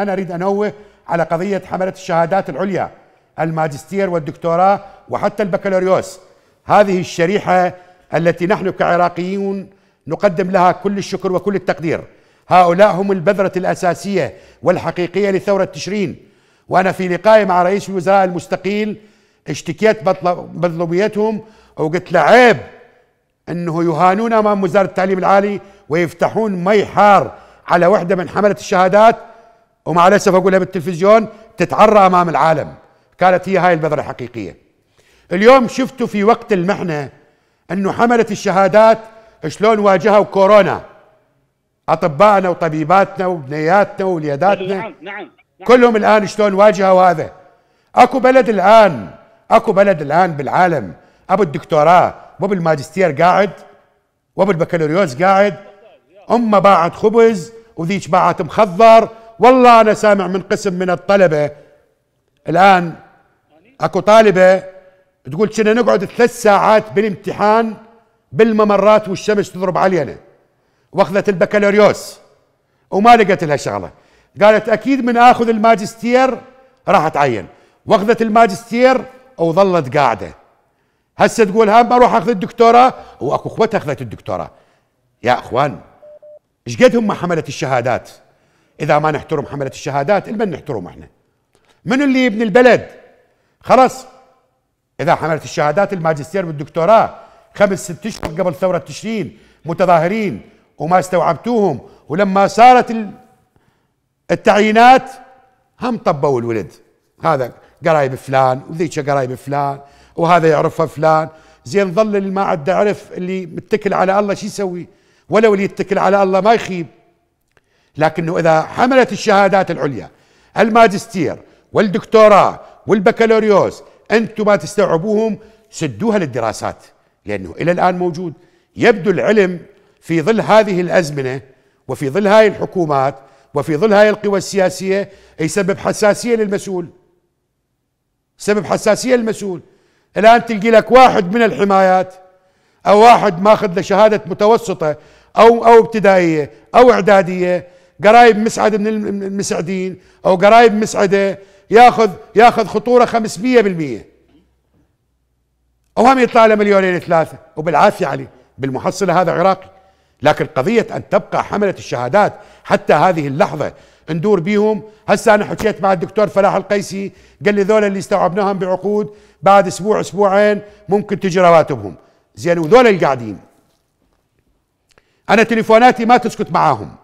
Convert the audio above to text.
أنا أريد أنوه على قضية حملة الشهادات العليا الماجستير والدكتوراه وحتى البكالوريوس هذه الشريحة التي نحن كعراقيون نقدم لها كل الشكر وكل التقدير هؤلاء هم البذرة الأساسية والحقيقية لثورة تشرين وأنا في لقائي مع رئيس الوزراء المستقيل اشتكيت مظلوميتهم وقلت له عيب انه يهانون امام وزاره التعليم العالي ويفتحون مي حار على وحده من حمله الشهادات ومع الاسف اقولها بالتلفزيون تتعرى امام العالم كانت هي هاي البذره الحقيقيه اليوم شفتوا في وقت المحنه انه حمله الشهادات شلون واجهوا كورونا اطبائنا وطبيباتنا وبنياتنا ووليداتنا نعم،, نعم نعم كلهم الان شلون واجهوا هذا اكو بلد الان اكو بلد الان بالعالم ابو الدكتوراه وابو الماجستير قاعد وابو البكالوريوس قاعد امه باعت خبز وذيك باعت مخضر والله انا سامع من قسم من الطلبه الان اكو طالبه تقول كنا نقعد ثلاث ساعات بالامتحان بالممرات والشمس تضرب علينا واخذت البكالوريوس وما لقت لها شغله قالت اكيد من اخذ الماجستير راح اتعين واخذت الماجستير وظلت قاعده هسه تقول ها بروح اخذ الدكتوراه واكو اخوتها اخذت الدكتوراه يا اخوان ايش قد هم حملت الشهادات اذا ما نحترم حمله الشهادات لمن نحترم احنا من اللي يبني البلد خلاص اذا حملت الشهادات الماجستير والدكتوراه خمس ست اشهر قبل ثوره تشرين متظاهرين وما استوعبتوهم ولما صارت التعيينات هم طبوا الولد هذا قرايب فلان وذيك قرايب فلان وهذا يعرفها فلان زين ظل اللي ما عاد عرف اللي متكل على الله شو يسوي ولو اللي يتكل على الله ما يخيب لكنه إذا حملت الشهادات العليا الماجستير والدكتوراه والبكالوريوس أنتم ما تستوعبوهم سدوها للدراسات لأنه إلى الآن موجود يبدو العلم في ظل هذه الأزمنة وفي ظل هاي الحكومات وفي ظل هاي القوى السياسية يسبب حساسية للمسؤول سبب حساسية للمسؤول الآن تلقي لك واحد من الحمايات أو واحد ماخذ له شهادة متوسطة أو أو ابتدائية أو إعدادية قرايب مسعد من المسعدين او قرايب مسعده ياخذ ياخذ خطوره 500% او هم يطلع له مليونين ثلاثه وبالعافيه عليه بالمحصله هذا عراقي لكن قضيه ان تبقى حمله الشهادات حتى هذه اللحظه ندور بيهم هسه انا حكيت مع الدكتور فلاح القيسي قال لي ذولا اللي استوعبناهم بعقود بعد اسبوع اسبوعين ممكن تجي رواتبهم زين وذولا القاعدين انا تليفوناتي ما تسكت معاهم